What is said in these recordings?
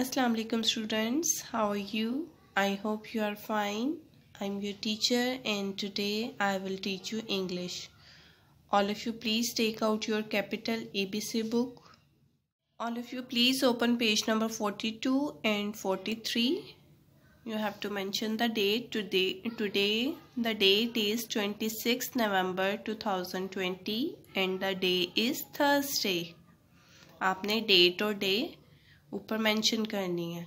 Assalamu alaikum students how are you I hope you are fine I'm your teacher and today I will teach you English all of you please take out your capital ABC book all of you please open page number 42 and 43 you have to mention the date today today the date is 26 November 2020 and the day is Thursday आपने date और day ऊपर mention करनी है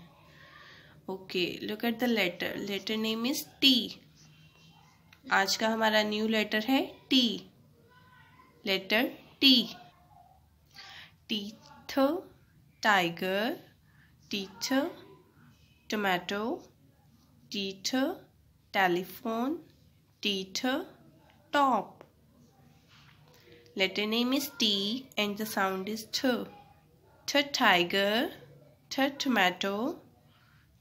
okay look at the letter letter name is T आज का हमारा new letter है T letter T th tiger teeth T teeth telephone th top letter name is T and the sound is th tiger third tomato,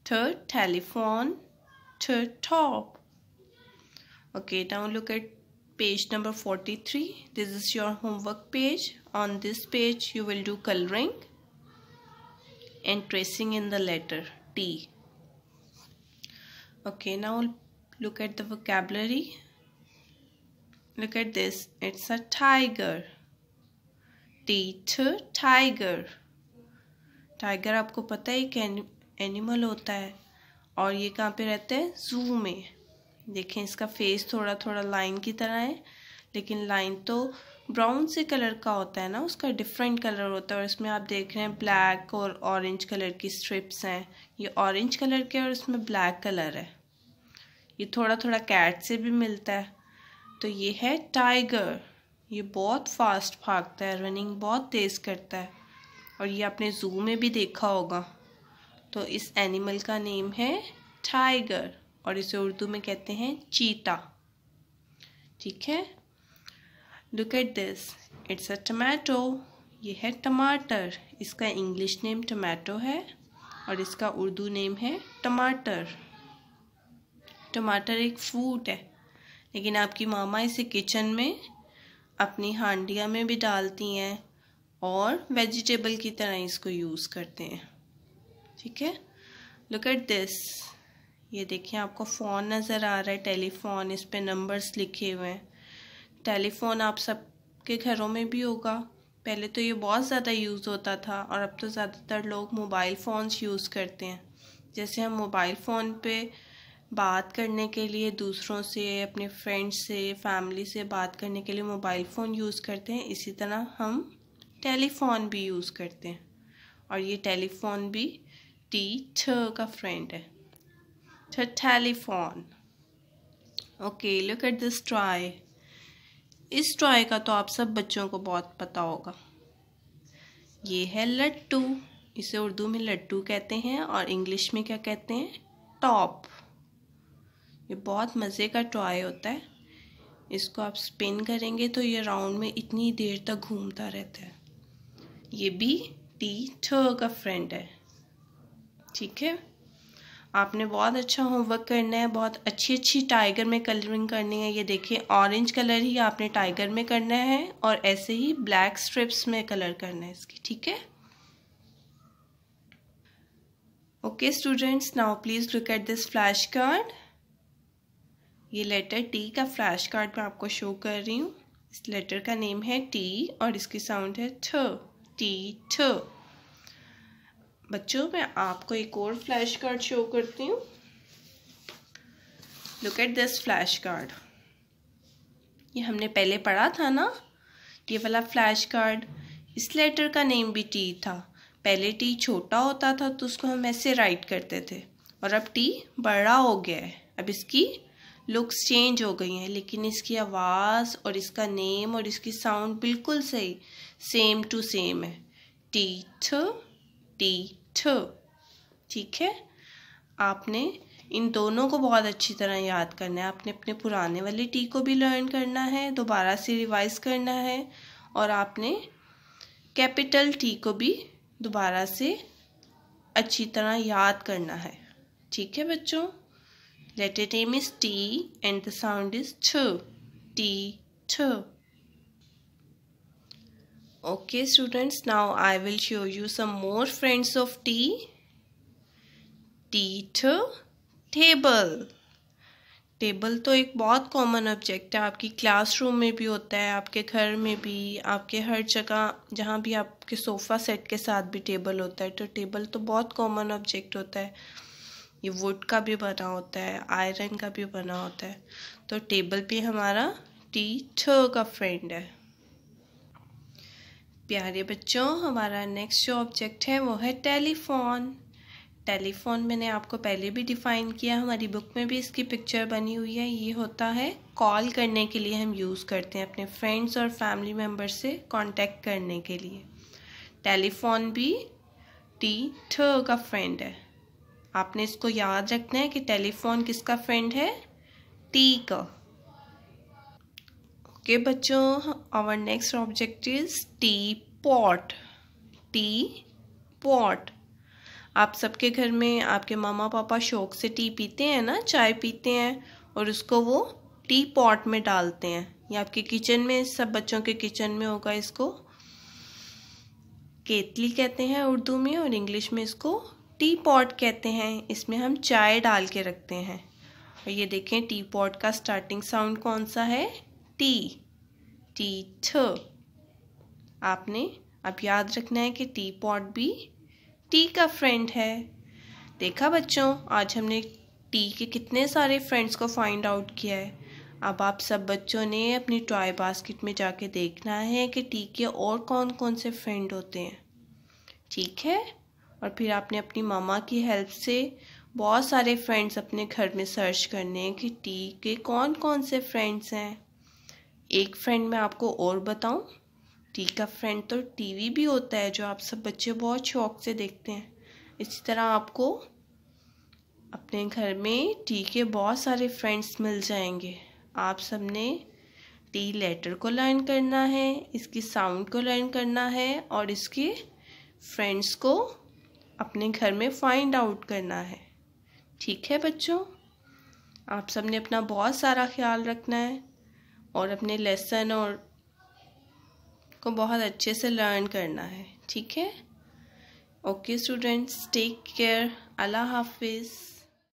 third telephone, third top. Okay, now look at page number 43. This is your homework page. On this page, you will do coloring and tracing in the letter T. Okay, now look at the vocabulary. Look at this. It's a tiger. Teacher, tiger. Tiger आपको पता है एक animal होता है और ये कहाँ पे रहते हैं जू में देखें इसका फेस थोड़ा थोड़ा लाइन की तरह है लेकिन लाइन तो ब्राउन से कलर का होता है ना उसका डिफरेंट कलर होता है और इसमें आप देख रहे हैं ब्लैक और ऑरेंज कलर की स्ट्रिप्स हैं ये ऑरेंज कलर के और इसमें ब्लैक कलर है ये थोड़ा थोड़ा कैट से भी मिलता है तो ये है टाइगर ये बहुत फास्ट भागता है रनिंग बहुत तेज़ करता है और ये आपने ज़ू में भी देखा होगा तो इस एनिमल का नेम है टाइगर और इसे उर्दू में कहते हैं चीता ठीक है look at this it's a tomato ये है टमाटर इसका इंग्लिश नेम टमाटो है और इसका उर्दू नेम है टमाटर टमाटर एक फ्रूट है लेकिन आपकी मामा इसे किचन में अपनी हांडिया में भी डालती हैं और वेजिटेबल की तरह इसको यूज़ करते हैं ठीक है लुक एट दिस ये देखिए आपको फ़ोन नज़र आ रहा है टेलीफोन इस पर नंबर्स लिखे हुए हैं टेलीफोन आप सबके घरों में भी होगा पहले तो ये बहुत ज़्यादा यूज़ होता था और अब तो ज़्यादातर लोग मोबाइल फ़ोन्स यूज़ करते हैं जैसे हम मोबाइल फ़ोन पे बात करने के लिए दूसरों से अपने फ्रेंड्स से फैमिली से बात करने के लिए मोबाइल फ़ोन यूज़ करते हैं इसी तरह हम टेलीफोन भी यूज़ करते हैं और ये टेलीफोन भी टी छ का फ्रेंड है छ अच्छा, telephone okay look at this try इस टॉय का तो आप सब बच्चों को बहुत पता होगा ये है लट्टू इसे उर्दू में लट्टू कहते हैं और इंग्लिश में क्या कहते हैं टॉप ये बहुत मज़े का टॉय होता है इसको आप स्पिन करेंगे तो ये राउंड में इतनी देर तक घूमता रहता है ये भी टी ठ का फ्रेंड है ठीक है आपने बहुत अच्छा होमवर्क करना है बहुत अच्छी अच्छी टाइगर में कलरिंग करनी है ये देखिए ऑरेंज कलर ही आपने टाइगर में करना है और ऐसे ही ब्लैक स्ट्रिप्स में कलर करना है इसकी ठीक है okay students now please look at this flash card ये लेटर टी का फ्लैश कार्ड मैं आपको शो कर रही हूँ इस लेटर का नेम है टी और इसकी साउंड है ठ टीचर बच्चों मैं आपको एक और फ्लैश कार्ड शो करती हूँ look at this flash card ये हमने पहले पढ़ा था ना ये वाला फ्लैश कार्ड इस लेटर का नेम भी टी था पहले टी छोटा होता था तो उसको हम ऐसे राइट करते थे और अब टी बड़ा हो गया है अब इसकी लुक्स चेंज हो गई हैं लेकिन इसकी आवाज़ और इसका नेम और इसकी साउंड बिल्कुल सही सेम टू सेम है टी ठ टी ठ ठीक है आपने इन दोनों को बहुत अच्छी तरह याद करना है आपने अपने पुराने वाले टी को भी लर्न करना है दोबारा से रिवाइज करना है और आपने कैपिटल टी को भी दोबारा से अच्छी तरह याद करना है ठीक है बच्चों Letter name is T and the sound is ch. T, ch. Okay students, now I will show you some more friends of T. T, th, table. Table तो एक बहुत कॉमन ऑब्जेक्ट है आपकी क्लासरूम में भी होता है आपके घर में भी आपके हर जगह जहाँ भी आपके सोफ़ा सेट के साथ भी टेबल होता है तो टेबल तो बहुत कॉमन ऑब्जेक्ट होता है ये वुड का भी बना होता है आयरन का भी बना होता है तो टेबल पे हमारा टी छ का फ्रेंड है प्यारे बच्चों हमारा नेक्स्ट जो ऑब्जेक्ट है वो है टेलीफोन टेलीफोन मैंने आपको पहले भी डिफ़ाइन किया हमारी बुक में भी इसकी पिक्चर बनी हुई है ये होता है कॉल करने के लिए हम यूज़ करते हैं अपने फ्रेंड्स और फैमिली मेम्बर से कांटेक्ट करने के लिए टेलीफोन भी टी ठ का फ्रेंड है आपने इसको याद रखना है कि टेलीफोन किसका फ्रेंड है टी का ओके बच्चों our next object is teapot teapot आप सबके घर में आपके मामा पापा शौक से टी पीते हैं ना चाय पीते हैं और उसको वो टी पॉट में डालते हैं या आपके किचन में सब बच्चों के किचन में होगा इसको केतली कहते हैं उर्दू में और इंग्लिश में इसको टी पॉट कहते हैं इसमें हम चाय डाल के रखते हैं और ये देखें टी पॉट का स्टार्टिंग साउंड कौन सा है टी टी ठ आपने अब याद रखना है कि टी पॉट भी टी का फ्रेंड है देखा बच्चों आज हमने टी के कितने सारे फ्रेंड्स को फाइंड आउट किया है अब आप सब बच्चों ने अपनी टॉय बास्केट में जाके देखना है कि टी के और कौन कौन से फ्रेंड होते हैं ठीक है और फिर आपने अपनी मामा की हेल्प से बहुत सारे फ्रेंड्स अपने घर में सर्च करने हैं कि टी के कौन कौन से फ्रेंड्स हैं एक फ्रेंड मैं आपको और बताऊं टी का फ्रेंड तो टीवी भी होता है जो आप सब बच्चे बहुत शौक से देखते हैं इसी तरह आपको अपने घर में टी के बहुत सारे फ्रेंड्स मिल जाएंगे आप सबने टी लेटर को लर्न करना है इसकी साउंड को लर्न करना है और इसके फ्रेंड्स को अपने घर में फाइंड आउट करना है ठीक है बच्चों आप सब ने अपना बहुत सारा ख्याल रखना है और अपने लेसन और को बहुत अच्छे से लर्न करना है ठीक है ओके स्टूडेंट्स टेक केयर अल्लाह हाफिज़